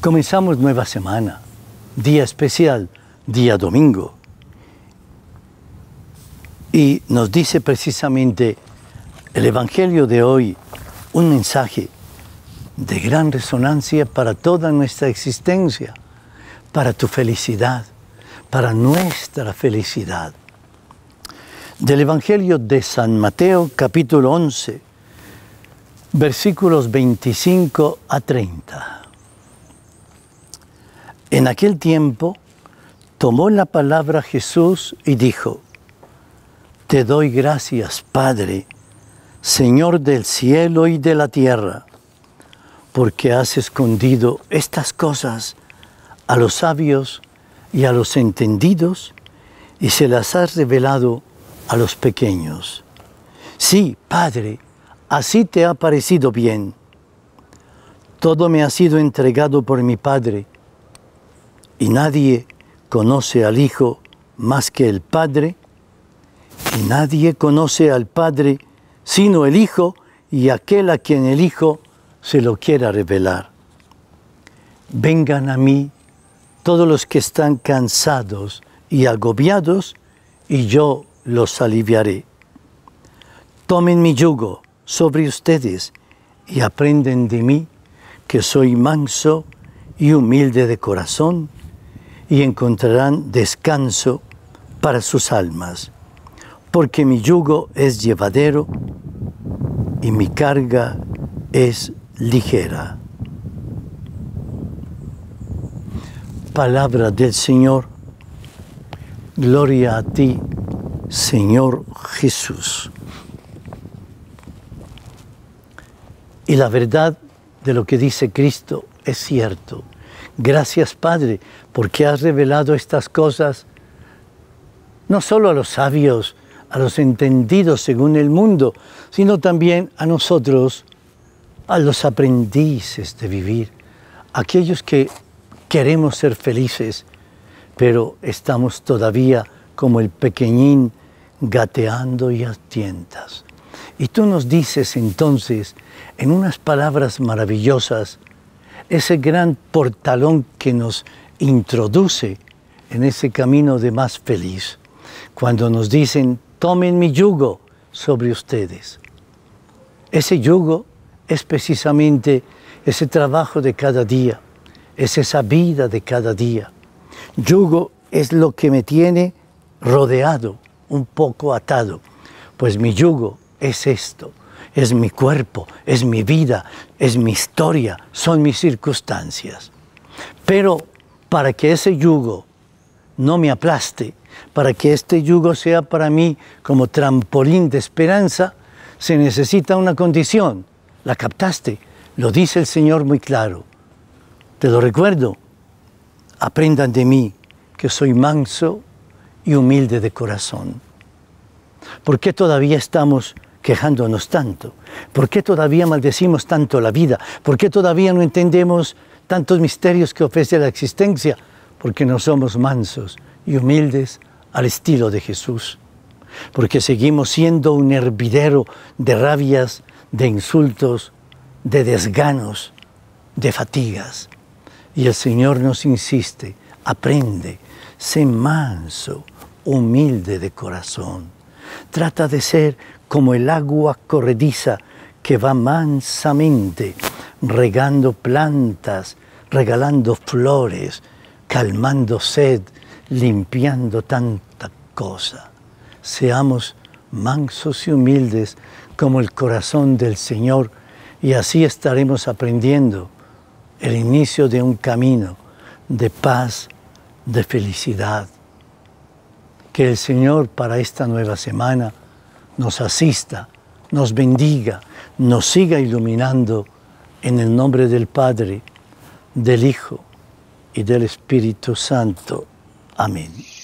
Comenzamos nueva semana, día especial, día domingo. Y nos dice precisamente el Evangelio de hoy un mensaje de gran resonancia para toda nuestra existencia, para tu felicidad, para nuestra felicidad. Del Evangelio de San Mateo capítulo 11, versículos 25 a 30. En aquel tiempo tomó la palabra Jesús y dijo, Te doy gracias, Padre, Señor del cielo y de la tierra, porque has escondido estas cosas a los sabios y a los entendidos y se las has revelado a los pequeños. Sí, Padre, así te ha parecido bien. Todo me ha sido entregado por mi Padre y nadie conoce al Hijo más que el Padre, y nadie conoce al Padre sino el Hijo y aquel a quien el Hijo se lo quiera revelar. Vengan a mí todos los que están cansados y agobiados, y yo los aliviaré. Tomen mi yugo sobre ustedes y aprenden de mí, que soy manso y humilde de corazón y encontrarán descanso para sus almas, porque mi yugo es llevadero y mi carga es ligera. Palabra del Señor, gloria a ti, Señor Jesús. Y la verdad de lo que dice Cristo es cierto. Gracias Padre, porque has revelado estas cosas no solo a los sabios, a los entendidos según el mundo, sino también a nosotros, a los aprendices de vivir, aquellos que queremos ser felices, pero estamos todavía como el pequeñín gateando y atientas. Y tú nos dices entonces, en unas palabras maravillosas, ese gran portalón que nos introduce en ese camino de más feliz, cuando nos dicen, tomen mi yugo sobre ustedes. Ese yugo es precisamente ese trabajo de cada día, es esa vida de cada día. Yugo es lo que me tiene rodeado, un poco atado, pues mi yugo es esto, es mi cuerpo, es mi vida, es mi historia, son mis circunstancias. Pero para que ese yugo no me aplaste, para que este yugo sea para mí como trampolín de esperanza, se necesita una condición. ¿La captaste? Lo dice el Señor muy claro. Te lo recuerdo. Aprendan de mí que soy manso y humilde de corazón. ¿Por qué todavía estamos quejándonos tanto? ¿Por qué todavía maldecimos tanto la vida? ¿Por qué todavía no entendemos tantos misterios que ofrece la existencia? Porque no somos mansos y humildes al estilo de Jesús. Porque seguimos siendo un hervidero de rabias, de insultos, de desganos, de fatigas. Y el Señor nos insiste, aprende, sé manso, humilde de corazón. Trata de ser como el agua corrediza que va mansamente regando plantas, regalando flores, calmando sed, limpiando tanta cosa. Seamos mansos y humildes como el corazón del Señor y así estaremos aprendiendo el inicio de un camino de paz, de felicidad. Que el Señor para esta nueva semana nos asista, nos bendiga, nos siga iluminando en el nombre del Padre, del Hijo y del Espíritu Santo. Amén.